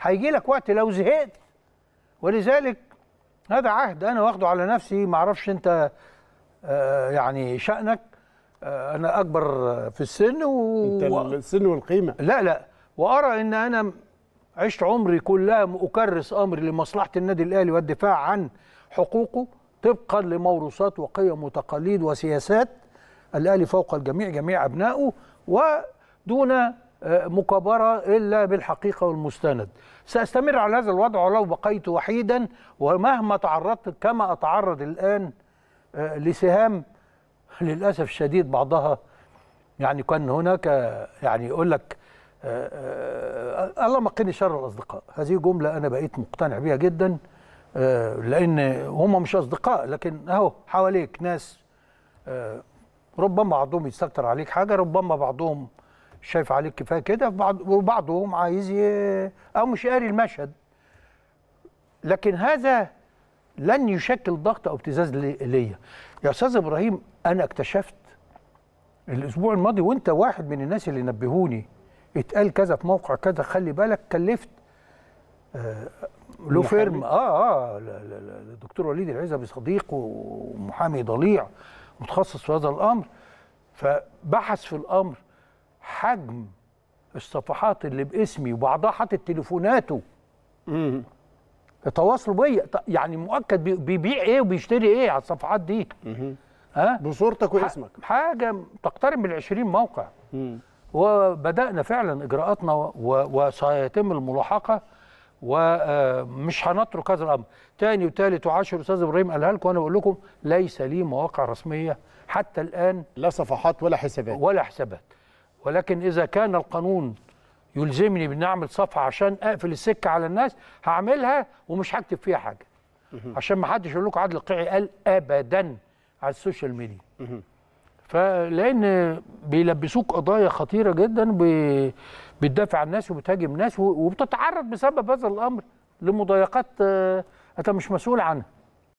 هيجي لك وقت لو زهقت ولذلك هذا عهد انا واخده على نفسي ما اعرفش انت آه يعني شانك آه انا اكبر في السن و... انت السن والقيمه لا لا وارى ان انا عشت عمري كلها اكرس امري لمصلحه النادي الاهلي والدفاع عن حقوقه طبقا لموروثات وقيم وتقاليد وسياسات الاهلي فوق الجميع جميع ابنائه ودون مكابرة إلا بالحقيقة والمستند سأستمر على هذا الوضع ولو بقيت وحيدا ومهما تعرضت كما أتعرض الآن آه، لسهام للأسف الشديد بعضها يعني كان هناك يعني يقول لك آه، آه، اللهم مقيني شر الأصدقاء هذه جملة أنا بقيت مقتنع بها جدا لأن هم مش أصدقاء لكن أهو حواليك ناس ربما بعضهم يستكتر عليك حاجة ربما بعضهم شايف عليك كفايه كده بعض وبعضهم عايز او مش قاري المشهد لكن هذا لن يشكل ضغط او ابتزاز ليا يا استاذ ابراهيم انا اكتشفت الاسبوع الماضي وانت واحد من الناس اللي نبهوني اتقال كذا في موقع كذا خلي بالك كلفت آه فيرم اه اه الدكتور وليد العزبي صديق ومحامي ضليع متخصص في هذا الامر فبحث في الامر حجم الصفحات اللي باسمي وبعضها حاطط تليفوناته يتواصلوا بيا يعني مؤكد بيبيع ايه وبيشتري ايه على الصفحات دي ها بصورتك واسمك حاجه تقترب من 20 موقع وبدانا فعلا اجراءاتنا وسيتم الملاحقه ومش آه، هنترك هذا الامر تاني وتالت وعاشر استاذ ابراهيم قالها لكم وانا بقول لكم ليس لي مواقع رسميه حتى الان لا صفحات ولا حسابات ولا حسابات ولكن إذا كان القانون يلزمني بأن أعمل صفحة عشان أقفل السكة على الناس هعملها ومش هكتب فيها حاجة عشان ما حدش يقول لكم عادل القيعي قال أبدا على السوشيال ميديا فلأن بيلبسوك قضايا خطيرة جدا بتدافع عن الناس وبتهاجم الناس وبتتعرض بسبب هذا الأمر لمضايقات آه، أنت مش مسؤول عنها